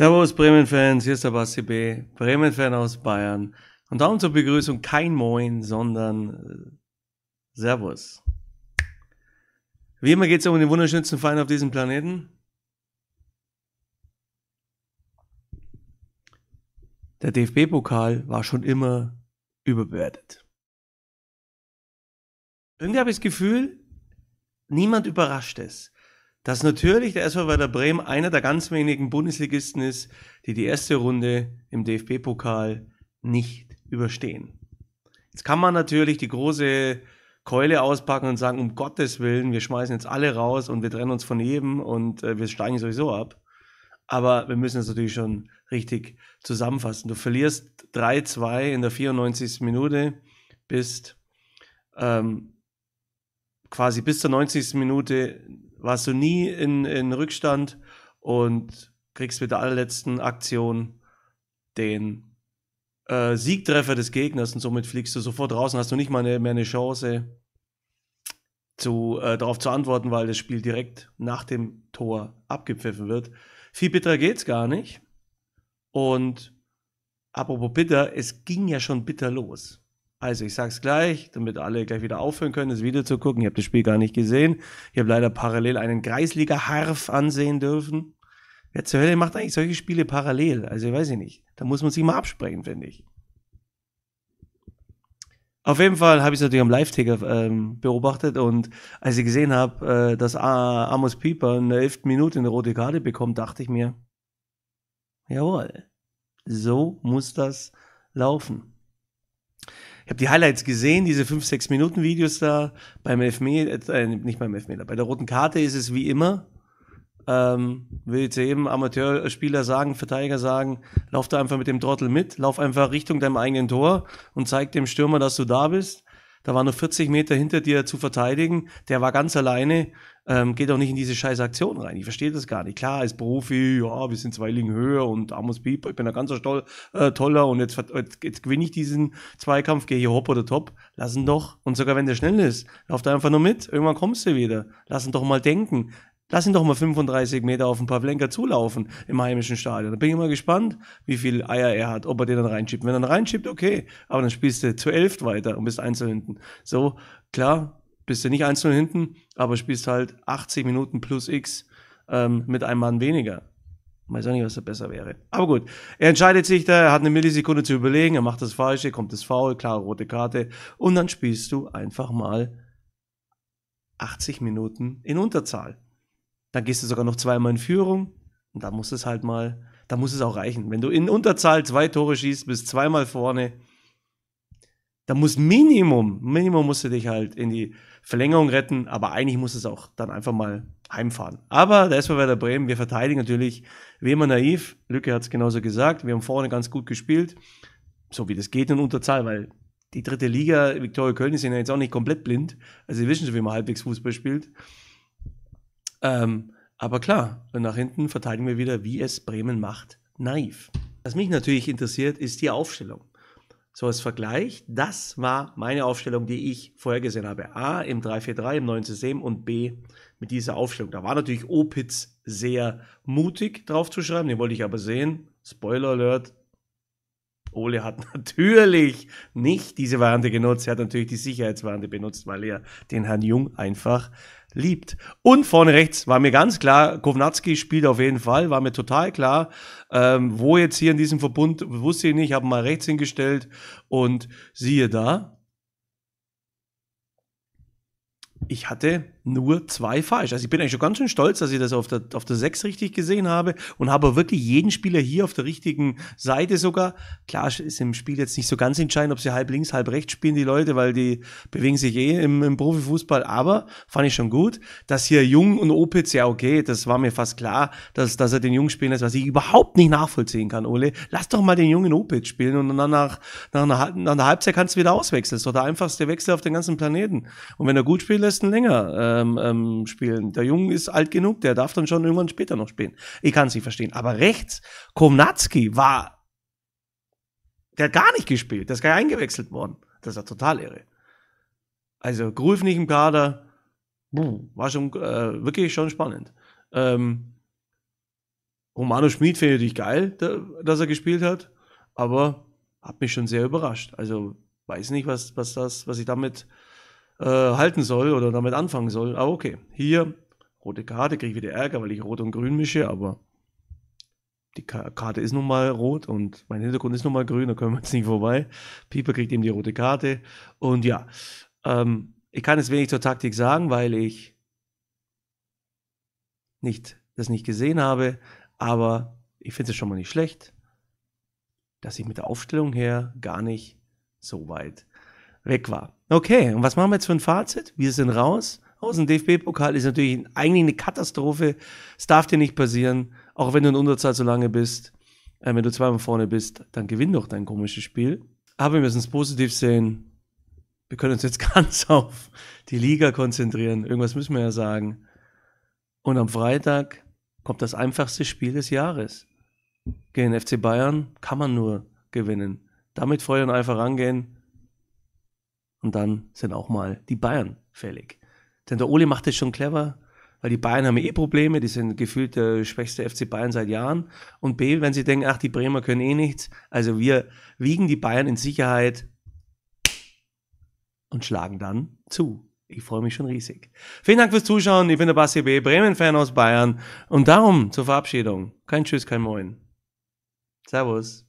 Servus Bremen-Fans, hier ist der Basti B., Bremen-Fan aus Bayern. Und darum zur Begrüßung kein Moin, sondern äh, Servus. Wie immer geht es um den wunderschönsten Verein auf diesem Planeten. Der DFB-Pokal war schon immer überbewertet. Irgendwie habe ich das Gefühl, niemand überrascht es dass natürlich der SV Werder Bremen einer der ganz wenigen Bundesligisten ist, die die erste Runde im DFB-Pokal nicht überstehen. Jetzt kann man natürlich die große Keule auspacken und sagen, um Gottes Willen, wir schmeißen jetzt alle raus und wir trennen uns von jedem und äh, wir steigen sowieso ab. Aber wir müssen das natürlich schon richtig zusammenfassen. Du verlierst 3-2 in der 94. Minute, bist ähm, quasi bis zur 90. Minute warst du nie in, in Rückstand und kriegst mit der allerletzten Aktion den äh, Siegtreffer des Gegners und somit fliegst du sofort raus und hast du nicht mal eine, mehr eine Chance zu, äh, darauf zu antworten, weil das Spiel direkt nach dem Tor abgepfiffen wird. Viel bitterer geht's gar nicht. Und apropos bitter, es ging ja schon bitter los. Also, ich sag's gleich, damit alle gleich wieder aufhören können, das Video zu gucken. Ich habe das Spiel gar nicht gesehen. Ich habe leider parallel einen Kreisliga-Harf ansehen dürfen. Wer zur Hölle macht eigentlich solche Spiele parallel? Also, weiß ich nicht. Da muss man sich mal absprechen, finde ich. Auf jeden Fall habe ich es natürlich am Live-Ticker ähm, beobachtet und als ich gesehen habe, äh, dass Amos Pieper in der elften Minute eine rote Karte bekommt, dachte ich mir, jawohl, so muss das laufen ich habe die Highlights gesehen, diese 5, 6 Minuten Videos da beim Elfmeter, äh, nicht beim Elfmeter, bei der roten Karte ist es wie immer. Ähm, will jetzt eben Amateurspieler sagen, Verteidiger sagen, lauf da einfach mit dem Trottel mit, lauf einfach Richtung deinem eigenen Tor und zeig dem Stürmer, dass du da bist. Da war nur 40 Meter hinter dir zu verteidigen. Der war ganz alleine. Ähm, geht auch nicht in diese scheiß Aktion rein. Ich verstehe das gar nicht. Klar, als Profi, ja, wir sind zwei Ligen höher und Amos Piep, ich bin da ganz so äh, toller und jetzt, jetzt, jetzt gewinne ich diesen Zweikampf, gehe hier hopp oder top. lass ihn doch. Und sogar wenn der schnell ist, lauf da einfach nur mit. Irgendwann kommst du wieder. Lass ihn doch mal denken. Lass ihn doch mal 35 Meter auf den Pavlenka zulaufen im heimischen Stadion. Da bin ich mal gespannt, wie viel Eier er hat, ob er den dann reinschiebt. Wenn er dann reinschiebt, okay. Aber dann spielst du zu elf weiter und bist einzeln hinten. So, klar, bist du nicht einzeln hinten, aber spielst halt 80 Minuten plus X ähm, mit einem Mann weniger. Ich weiß auch nicht, was da besser wäre. Aber gut, er entscheidet sich da, er hat eine Millisekunde zu überlegen, er macht das Falsche, kommt das Foul, klare rote Karte und dann spielst du einfach mal 80 Minuten in Unterzahl. Dann gehst du sogar noch zweimal in Führung. Und da muss es halt mal, da muss es auch reichen. Wenn du in Unterzahl zwei Tore schießt, bist zweimal vorne, da muss Minimum, Minimum musst du dich halt in die Verlängerung retten, aber eigentlich muss es auch dann einfach mal heimfahren. Aber der SV Werder Bremen, wir verteidigen natürlich wie immer naiv. Lücke hat es genauso gesagt. Wir haben vorne ganz gut gespielt, so wie das geht in Unterzahl, weil die dritte Liga, Viktoria Köln, ist ja jetzt auch nicht komplett blind. Also sie wissen schon, wie man halbwegs Fußball spielt. Ähm, aber klar, nach hinten verteidigen wir wieder, wie es Bremen macht, naiv. Was mich natürlich interessiert, ist die Aufstellung. So als Vergleich, das war meine Aufstellung, die ich vorher gesehen habe. A im 3-4-3 im neuen System und B mit dieser Aufstellung. Da war natürlich Opitz sehr mutig drauf zu schreiben, den wollte ich aber sehen. Spoiler Alert, Ole hat natürlich nicht diese Warnde genutzt, er hat natürlich die Sicherheitswarnde benutzt, weil er den Herrn Jung einfach liebt. Und vorne rechts war mir ganz klar, Kovnatski spielt auf jeden Fall, war mir total klar, ähm, wo jetzt hier in diesem Verbund, wusste ich nicht, habe mal rechts hingestellt und siehe da, ich hatte nur zwei falsch. Also ich bin eigentlich schon ganz schön stolz, dass ich das auf der, auf der Sechs richtig gesehen habe und habe wirklich jeden Spieler hier auf der richtigen Seite sogar. Klar ist im Spiel jetzt nicht so ganz entscheidend, ob sie halb links, halb rechts spielen, die Leute, weil die bewegen sich eh im, im Profifußball. Aber fand ich schon gut, dass hier Jung und Opitz, ja okay, das war mir fast klar, dass, dass er den Jung spielen lässt, was ich überhaupt nicht nachvollziehen kann, Ole. Lass doch mal den jungen Opitz spielen und dann nach, nach, einer, nach einer Halbzeit kannst du wieder auswechseln. Das ist doch der einfachste Wechsel auf den ganzen Planeten. Und wenn er gut spielt, lässt ihn länger. Äh, ähm, ähm, spielen. Der Junge ist alt genug, der darf dann schon irgendwann später noch spielen. Ich kann es nicht verstehen. Aber rechts, Komnatski war, der hat gar nicht gespielt, der ist gar nicht eingewechselt worden. Das ist total irre. Also Grulf nicht im Kader, war schon äh, wirklich schon spannend. Ähm, Romano Schmid finde ich geil, da, dass er gespielt hat, aber hat mich schon sehr überrascht. Also weiß nicht, was, was das, was ich damit äh, halten soll oder damit anfangen soll. Ah, okay, hier rote Karte, kriege ich wieder Ärger, weil ich rot und grün mische, aber die Karte ist nun mal rot und mein Hintergrund ist nun mal grün, da können wir jetzt nicht vorbei. Pieper kriegt eben die rote Karte und ja, ähm, ich kann jetzt wenig zur Taktik sagen, weil ich nicht, das nicht gesehen habe, aber ich finde es schon mal nicht schlecht, dass ich mit der Aufstellung her gar nicht so weit weg war. Okay, und was machen wir jetzt für ein Fazit? Wir sind raus. Aus dem DFB-Pokal ist natürlich eigentlich eine Katastrophe. Es darf dir nicht passieren, auch wenn du in Unterzahl so lange bist. Äh, wenn du zweimal vorne bist, dann gewinn doch dein komisches Spiel. Aber wir müssen es positiv sehen. Wir können uns jetzt ganz auf die Liga konzentrieren. Irgendwas müssen wir ja sagen. Und am Freitag kommt das einfachste Spiel des Jahres. Gegen FC Bayern kann man nur gewinnen. Damit Feuer und Eifer rangehen und dann sind auch mal die Bayern fällig. Denn der Ole macht das schon clever, weil die Bayern haben eh Probleme, die sind gefühlt der schwächste FC Bayern seit Jahren. Und B, wenn sie denken, ach, die Bremer können eh nichts, also wir wiegen die Bayern in Sicherheit und schlagen dann zu. Ich freue mich schon riesig. Vielen Dank fürs Zuschauen. Ich bin der Basti B., Bremen-Fan aus Bayern. Und darum zur Verabschiedung. Kein Tschüss, kein Moin. Servus.